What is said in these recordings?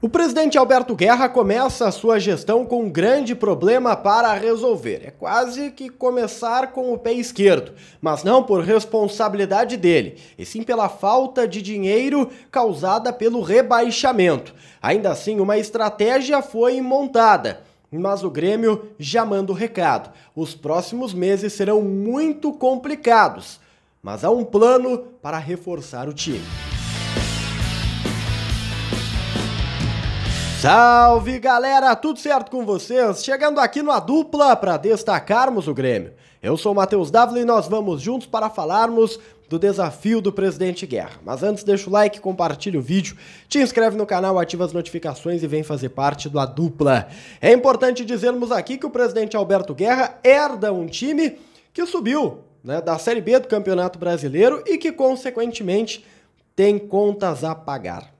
O presidente Alberto Guerra começa a sua gestão com um grande problema para resolver. É quase que começar com o pé esquerdo, mas não por responsabilidade dele, e sim pela falta de dinheiro causada pelo rebaixamento. Ainda assim, uma estratégia foi montada. Mas o Grêmio já manda o recado. Os próximos meses serão muito complicados, mas há um plano para reforçar o time. Salve galera, tudo certo com vocês? Chegando aqui no A Dupla para destacarmos o Grêmio. Eu sou o Matheus Dávila e nós vamos juntos para falarmos do desafio do presidente Guerra. Mas antes, deixa o like, compartilha o vídeo, te inscreve no canal, ativa as notificações e vem fazer parte do A Dupla. É importante dizermos aqui que o presidente Alberto Guerra herda um time que subiu né, da Série B do Campeonato Brasileiro e que, consequentemente, tem contas a pagar.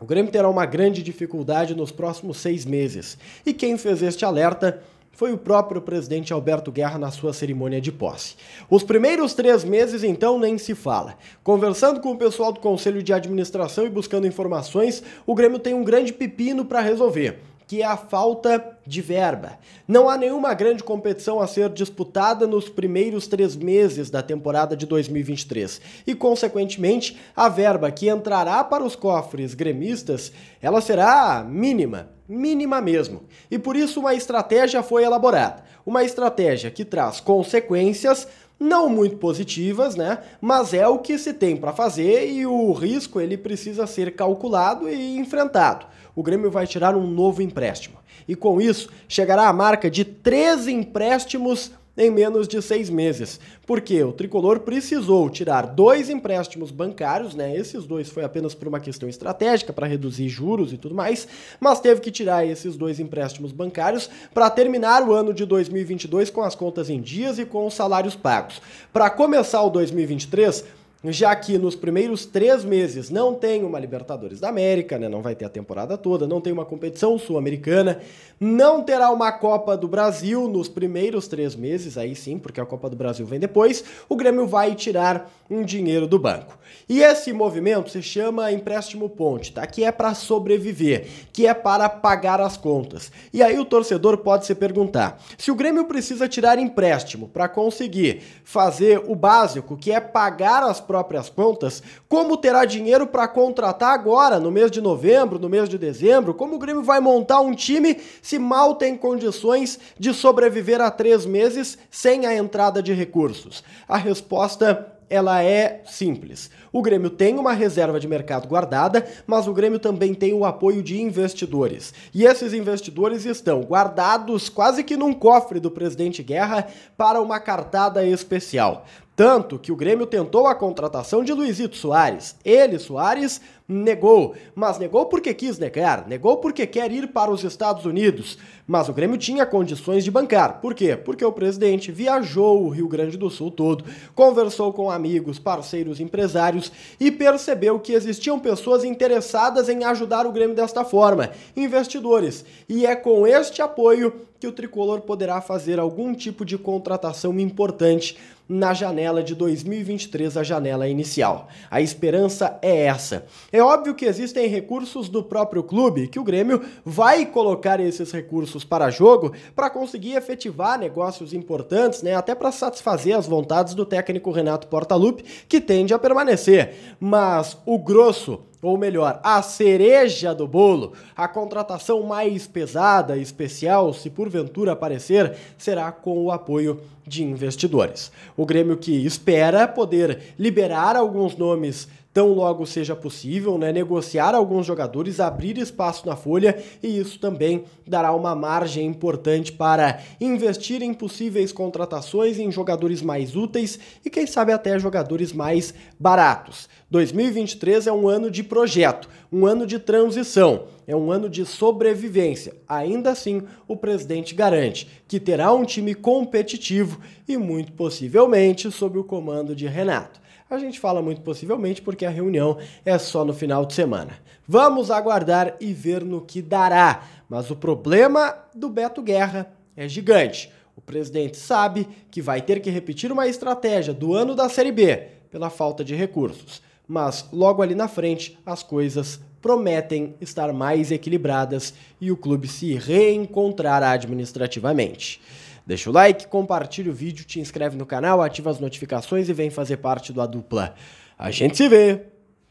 O Grêmio terá uma grande dificuldade nos próximos seis meses. E quem fez este alerta foi o próprio presidente Alberto Guerra na sua cerimônia de posse. Os primeiros três meses, então, nem se fala. Conversando com o pessoal do Conselho de Administração e buscando informações, o Grêmio tem um grande pepino para resolver, que é a falta de verba. Não há nenhuma grande competição a ser disputada nos primeiros três meses da temporada de 2023 e, consequentemente, a verba que entrará para os cofres gremistas ela será mínima. Mínima mesmo. E por isso uma estratégia foi elaborada. Uma estratégia que traz consequências não muito positivas, né? Mas é o que se tem para fazer e o risco ele precisa ser calculado e enfrentado. O Grêmio vai tirar um novo empréstimo. E com isso, chegará à marca de três empréstimos em menos de seis meses, porque o tricolor precisou tirar dois empréstimos bancários, né? Esses dois foi apenas por uma questão estratégica para reduzir juros e tudo mais, mas teve que tirar esses dois empréstimos bancários para terminar o ano de 2022 com as contas em dias e com os salários pagos. Para começar o 2023, já que nos primeiros três meses não tem uma Libertadores da América, né? não vai ter a temporada toda, não tem uma competição sul-americana, não terá uma Copa do Brasil nos primeiros três meses, aí sim, porque a Copa do Brasil vem depois, o Grêmio vai tirar um dinheiro do banco. E esse movimento se chama empréstimo ponte, tá? que é para sobreviver, que é para pagar as contas. E aí o torcedor pode se perguntar, se o Grêmio precisa tirar empréstimo para conseguir fazer o básico, que é pagar as próprias contas, como terá dinheiro para contratar agora, no mês de novembro, no mês de dezembro, como o Grêmio vai montar um time se mal tem condições de sobreviver a três meses sem a entrada de recursos? A resposta ela é simples. O Grêmio tem uma reserva de mercado guardada, mas o Grêmio também tem o apoio de investidores. E esses investidores estão guardados quase que num cofre do presidente Guerra para uma cartada especial. Tanto que o Grêmio tentou a contratação de Luizito Soares. Ele, Soares, negou. Mas negou porque quis negar, negou porque quer ir para os Estados Unidos. Mas o Grêmio tinha condições de bancar. Por quê? Porque o presidente viajou o Rio Grande do Sul todo, conversou com amigos, parceiros, empresários e percebeu que existiam pessoas interessadas em ajudar o Grêmio desta forma, investidores. E é com este apoio que o tricolor poderá fazer algum tipo de contratação importante na janela de 2023, a janela inicial. A esperança é essa. É óbvio que existem recursos do próprio clube, que o Grêmio vai colocar esses recursos para jogo para conseguir efetivar negócios importantes, né? Até para satisfazer as vontades do técnico Renato Portaluppi, que tende a permanecer. Mas o grosso ou melhor, a cereja do bolo, a contratação mais pesada e especial, se porventura aparecer, será com o apoio de investidores. O Grêmio que espera poder liberar alguns nomes tão logo seja possível, né, negociar alguns jogadores, abrir espaço na folha e isso também dará uma margem importante para investir em possíveis contratações em jogadores mais úteis e quem sabe até jogadores mais baratos. 2023 é um ano de projeto, um ano de transição, é um ano de sobrevivência. Ainda assim, o presidente garante que terá um time competitivo e muito possivelmente sob o comando de Renato. A gente fala muito possivelmente porque a reunião é só no final de semana. Vamos aguardar e ver no que dará. Mas o problema do Beto Guerra é gigante. O presidente sabe que vai ter que repetir uma estratégia do ano da Série B pela falta de recursos. Mas logo ali na frente as coisas prometem estar mais equilibradas e o clube se reencontrará administrativamente. Deixa o like, compartilha o vídeo, te inscreve no canal, ativa as notificações e vem fazer parte do Dupla. A gente se vê!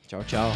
Tchau, tchau!